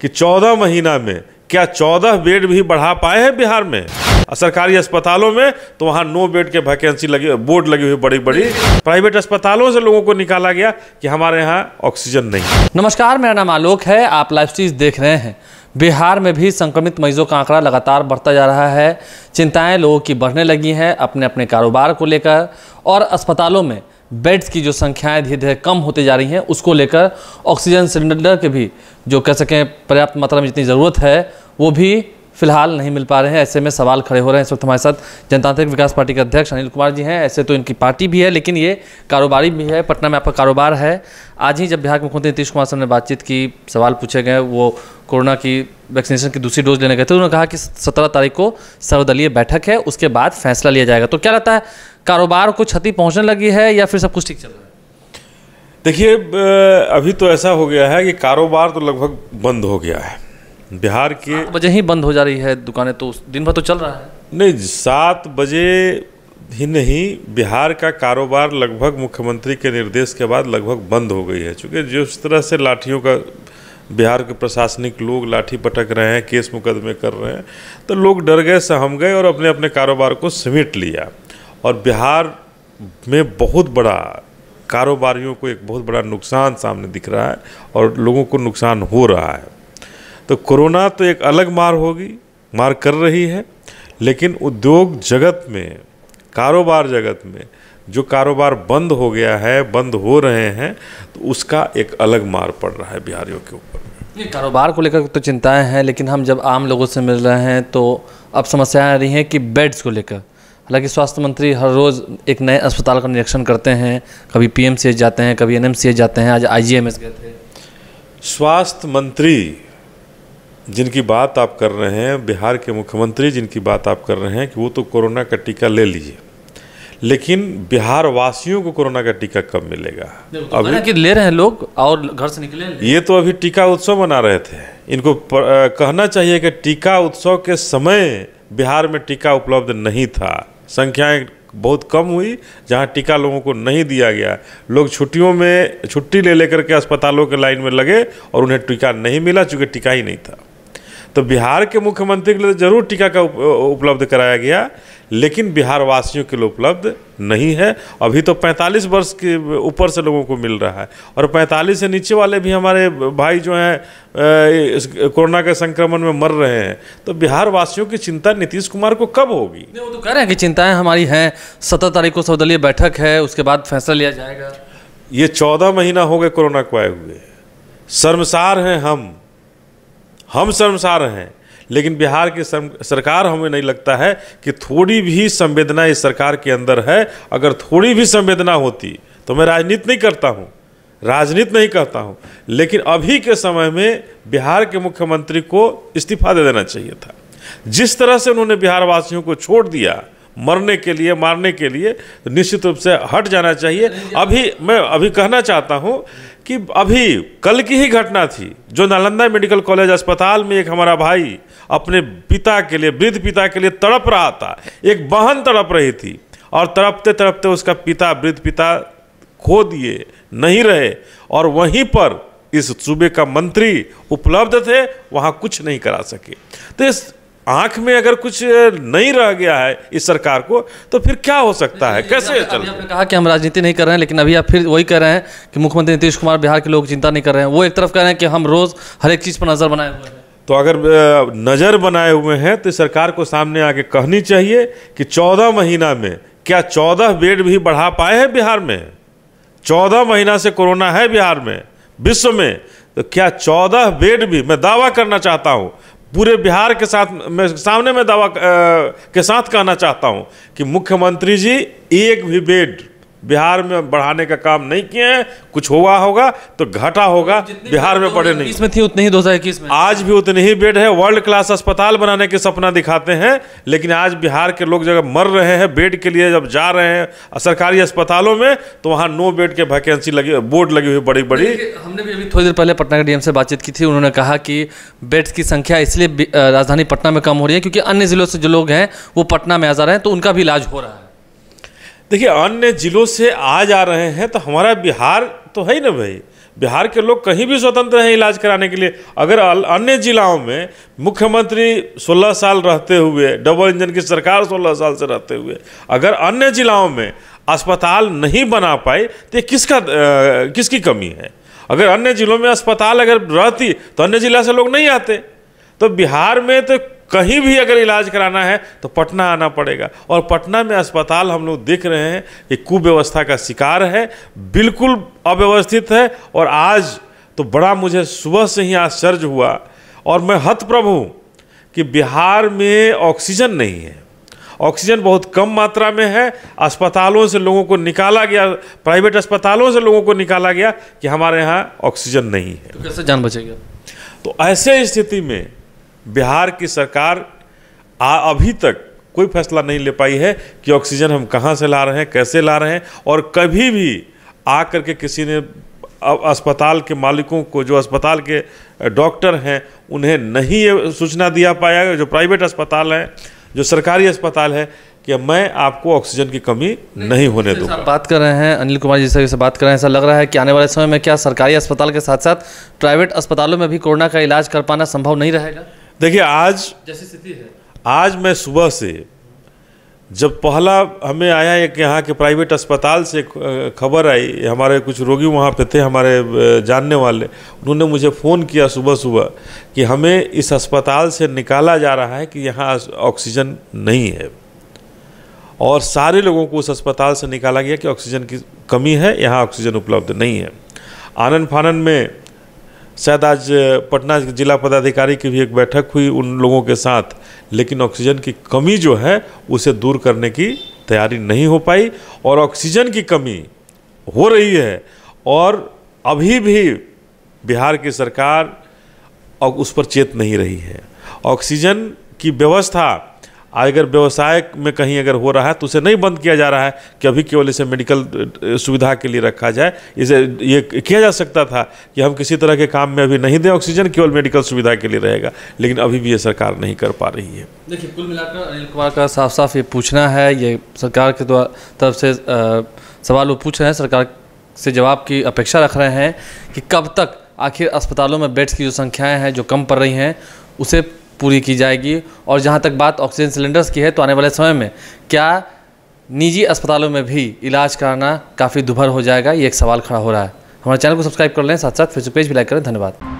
कि 14 महीना में क्या 14 बेड भी बढ़ा पाए हैं बिहार में सरकारी अस्पतालों में तो वहाँ नो बेड के वैकेंसी लगी बोर्ड लगी हुई बड़ी बड़ी प्राइवेट अस्पतालों से लोगों को निकाला गया कि हमारे यहाँ ऑक्सीजन नहीं नमस्कार मेरा नाम आलोक है आप लाइव चीज देख रहे हैं बिहार में भी संक्रमित मरीजों का आंकड़ा लगातार बढ़ता जा रहा है चिंताएं लोगों की बढ़ने लगी हैं अपने अपने कारोबार को लेकर और अस्पतालों में बेड्स की जो संख्याएं धीरे धीरे कम होती जा रही हैं उसको लेकर ऑक्सीजन सिलेंडर के भी जो कह सकें पर्याप्त मात्रा में जितनी ज़रूरत है वो भी फिलहाल नहीं मिल पा रहे हैं ऐसे में सवाल खड़े हो रहे हैं इस वक्त हमारे साथ जनतांत्रिक विकास पार्टी के अध्यक्ष अनिल कुमार जी हैं ऐसे तो इनकी पार्टी भी है लेकिन ये कारोबारी भी है पटना में आपका कारोबार है आज ही जब बिहार के मुख्यमंत्री नीतीश कुमार सर ने बातचीत की सवाल पूछे गए वो कोरोना की वैक्सीनेशन की दूसरी डोज लेने गए थे उन्होंने कहा कि सत्रह तारीख को सर्वदलीय बैठक है उसके बाद फैसला लिया जाएगा तो क्या लगता है कारोबार को क्षति पहुंचने लगी है या फिर सब कुछ ठीक चल रहा है देखिए अभी तो ऐसा हो गया है कि कारोबार तो लगभग बंद हो गया है बिहार के बजे ही बंद हो जा रही है दुकानें तो दिन भर तो चल रहा है नहीं सात बजे ही नहीं बिहार का कारोबार लगभग मुख्यमंत्री के निर्देश के बाद लगभग बंद हो गई है चूँकि जिस तरह से लाठियों का बिहार के प्रशासनिक लोग लाठी पटक रहे हैं केस मुकदमे कर रहे हैं तो लोग डर गए सहम गए और अपने अपने कारोबार को समेट लिया और बिहार में बहुत बड़ा कारोबारियों को एक बहुत बड़ा नुकसान सामने दिख रहा है और लोगों को नुकसान हो रहा है तो कोरोना तो एक अलग मार होगी मार कर रही है लेकिन उद्योग जगत में कारोबार जगत में जो कारोबार बंद हो गया है बंद हो रहे हैं तो उसका एक अलग मार पड़ रहा है बिहारियों के ऊपर कारोबार को लेकर तो चिंताएं हैं लेकिन हम जब आम लोगों से मिल रहे हैं तो अब समस्याएं आ रही हैं कि बेड्स को लेकर हालांकि स्वास्थ्य मंत्री हर रोज़ एक नए अस्पताल का निरीक्षण करते हैं कभी पीएमसीएच जाते हैं कभी एनएमसीएच जाते हैं आज आईजीएमएस गए थे स्वास्थ्य मंत्री जिनकी बात आप कर रहे हैं बिहार के मुख्यमंत्री जिनकी बात आप कर रहे हैं कि वो तो कोरोना का टीका ले लीजिए लेकिन बिहार वासियों को कोरोना का टीका कब मिलेगा तो अभी कि ले रहे हैं लोग और घर से निकले ये तो अभी टीका उत्सव मना रहे थे इनको पर, आ, कहना चाहिए कि टीका उत्सव के समय बिहार में टीका उपलब्ध नहीं था संख्याएं बहुत कम हुई जहां टीका लोगों को नहीं दिया गया लोग छुट्टियों में छुट्टी ले लेकर के अस्पतालों के लाइन में लगे और उन्हें टीका नहीं मिला चूँकि टीका ही नहीं था तो बिहार के मुख्यमंत्री के लिए जरूर टीका का उपलब्ध कराया गया लेकिन बिहार वासियों के लिए उपलब्ध नहीं है अभी तो 45 वर्ष के ऊपर से लोगों को मिल रहा है और 45 से नीचे वाले भी हमारे भाई जो हैं कोरोना के संक्रमण में मर रहे हैं तो बिहार वासियों की चिंता नीतीश कुमार को कब होगी वो तो कह रहे हैं कि चिंताएं है हमारी हैं सत्रह तारीख को सर्वदलीय बैठक है उसके बाद फैसला लिया जाएगा ये चौदह महीना हो गए कोरोना को आए हुए शर्मसार हैं हम हम शर्मसार हैं लेकिन बिहार की सरकार हमें नहीं लगता है कि थोड़ी भी संवेदना इस सरकार के अंदर है अगर थोड़ी भी संवेदना होती तो मैं राजनीति नहीं करता हूँ राजनीति नहीं करता हूँ लेकिन अभी के समय में बिहार के मुख्यमंत्री को इस्तीफा दे देना चाहिए था जिस तरह से उन्होंने बिहार वासियों को छोड़ दिया मरने के लिए मारने के लिए तो निश्चित रूप से हट जाना चाहिए अभी मैं अभी कहना चाहता हूँ कि अभी कल की ही घटना थी जो नालंदा मेडिकल कॉलेज अस्पताल में एक हमारा भाई अपने पिता के लिए वृद्ध पिता के लिए तड़प रहा था एक बहन तड़प रही थी और तड़पते तड़पते उसका पिता वृद्ध पिता खो दिए नहीं रहे और वहीं पर इस सूबे का मंत्री उपलब्ध थे वहाँ कुछ नहीं करा सके तो इस आंख में अगर कुछ नहीं रह गया है इस सरकार को तो फिर क्या हो सकता है कैसे चल कहा कि हम राजनीति नहीं कर रहे हैं लेकिन अभी आप फिर वही कह रहे हैं कि मुख्यमंत्री नीतीश कुमार बिहार के लोग चिंता नहीं कर रहे हैं वो एक तरफ कह रहे हैं कि हम रोज हर एक चीज़ पर नज़र बनाए हुए हैं तो अगर नज़र बनाए हुए हैं तो सरकार को सामने आके कहनी चाहिए कि चौदह महीना में क्या चौदह बेड भी बढ़ा पाए हैं बिहार में चौदह महीना से कोरोना है बिहार में विश्व में तो क्या चौदह बेड भी मैं दावा करना चाहता हूँ पूरे बिहार के साथ मैं सामने में दावा के साथ कहना चाहता हूं कि मुख्यमंत्री जी एक भी बेड बिहार में बढ़ाने का काम नहीं किए हैं कुछ हुआ होगा तो घटा होगा बिहार में पड़े नहीं इसमें थी उतनी ही दो हजार इक्कीस में आज भी उतनी ही बेड है वर्ल्ड क्लास अस्पताल बनाने के सपना दिखाते हैं लेकिन आज बिहार के लोग जगह मर रहे हैं बेड के लिए जब जा रहे हैं सरकारी अस्पतालों में तो वहाँ नो बेड के वैकेंसी लगी बोर्ड लगी हुई बड़ी बड़ी हमने भी अभी थोड़ी देर पहले पटना के डीएम से बातचीत की थी उन्होंने कहा कि बेड्स की संख्या इसलिए राजधानी पटना में कम हो रही है क्योंकि अन्य जिलों से जो लोग हैं वो पटना में आ जा रहे हैं तो उनका भी इलाज हो रहा है देखिए अन्य जिलों से आ जा रहे हैं तो हमारा बिहार तो है ही ना भाई बिहार के लोग कहीं भी स्वतंत्र हैं इलाज कराने के लिए अगर अन्य जिलाओं में मुख्यमंत्री 16 साल रहते हुए डबल इंजन की सरकार 16 साल से रहते हुए अगर अन्य जिलाओं में अस्पताल नहीं बना पाए तो किसका किसकी कमी है अगर अन्य जिलों में अस्पताल अगर रहती तो अन्य जिला से लोग नहीं आते तो बिहार में तो कहीं भी अगर इलाज कराना है तो पटना आना पड़ेगा और पटना में अस्पताल हम लोग देख रहे हैं कि कुव्यवस्था का शिकार है बिल्कुल अव्यवस्थित है और आज तो बड़ा मुझे सुबह से ही आश्चर्य हुआ और मैं हतप्रभ हूँ कि बिहार में ऑक्सीजन नहीं है ऑक्सीजन बहुत कम मात्रा में है अस्पतालों से लोगों को निकाला गया प्राइवेट अस्पतालों से लोगों को निकाला गया कि हमारे यहाँ ऑक्सीजन नहीं है तो कैसे जान बचेगा तो ऐसे स्थिति में बिहार की सरकार आ, अभी तक कोई फैसला नहीं ले पाई है कि ऑक्सीजन हम कहाँ से ला रहे हैं कैसे ला रहे हैं और कभी भी आ के किसी ने अस्पताल के मालिकों को जो अस्पताल के डॉक्टर हैं उन्हें नहीं ये सूचना दिया पाया जो प्राइवेट अस्पताल हैं जो सरकारी अस्पताल है कि मैं आपको ऑक्सीजन की कमी नहीं, नहीं होने दूँ बात कर रहे हैं अनिल कुमार जी से बात कर रहे हैं ऐसा लग रहा है कि आने वाले समय में क्या सरकारी अस्पताल के साथ साथ प्राइवेट अस्पतालों में भी कोरोना का इलाज कर पाना संभव नहीं रहेगा देखिए आज जैसी स्थिति है आज मैं सुबह से जब पहला हमें आया एक यहाँ के प्राइवेट अस्पताल से खबर आई हमारे कुछ रोगी वहाँ पे थे हमारे जानने वाले उन्होंने मुझे फ़ोन किया सुबह सुबह कि हमें इस अस्पताल से निकाला जा रहा है कि यहाँ ऑक्सीजन नहीं है और सारे लोगों को उस अस्पताल से निकाला गया कि ऑक्सीजन की कमी है यहाँ ऑक्सीजन उपलब्ध नहीं है आनंद फानन में शायद आज पटना जिला पदाधिकारी की भी एक बैठक हुई उन लोगों के साथ लेकिन ऑक्सीजन की कमी जो है उसे दूर करने की तैयारी नहीं हो पाई और ऑक्सीजन की कमी हो रही है और अभी भी बिहार की सरकार उस पर चेत नहीं रही है ऑक्सीजन की व्यवस्था अगर व्यवसाय में कहीं अगर हो रहा है तो उसे नहीं बंद किया जा रहा है कि अभी केवल इसे मेडिकल सुविधा के लिए रखा जाए इसे ये किया जा सकता था कि हम किसी तरह के काम में अभी नहीं दें ऑक्सीजन केवल मेडिकल सुविधा के लिए रहेगा लेकिन अभी भी ये सरकार नहीं कर पा रही है देखिए कुल मिलाकर अनिल कुमार का साफ साफ ये पूछना है ये सरकार के द्वारा तरफ से आ, सवाल वो पूछ रहे हैं सरकार से जवाब की अपेक्षा रख रहे हैं कि कब तक आखिर अस्पतालों में बेड्स की जो संख्याएँ हैं जो कम पड़ रही हैं उसे पूरी की जाएगी और जहाँ तक बात ऑक्सीजन सिलेंडर्स की है तो आने वाले समय में क्या निजी अस्पतालों में भी इलाज कराना काफ़ी दुभर हो जाएगा ये एक सवाल खड़ा हो रहा है हमारे चैनल को सब्सक्राइब कर लें साथ साथ फेसबुक पेज भी लाइक करें धन्यवाद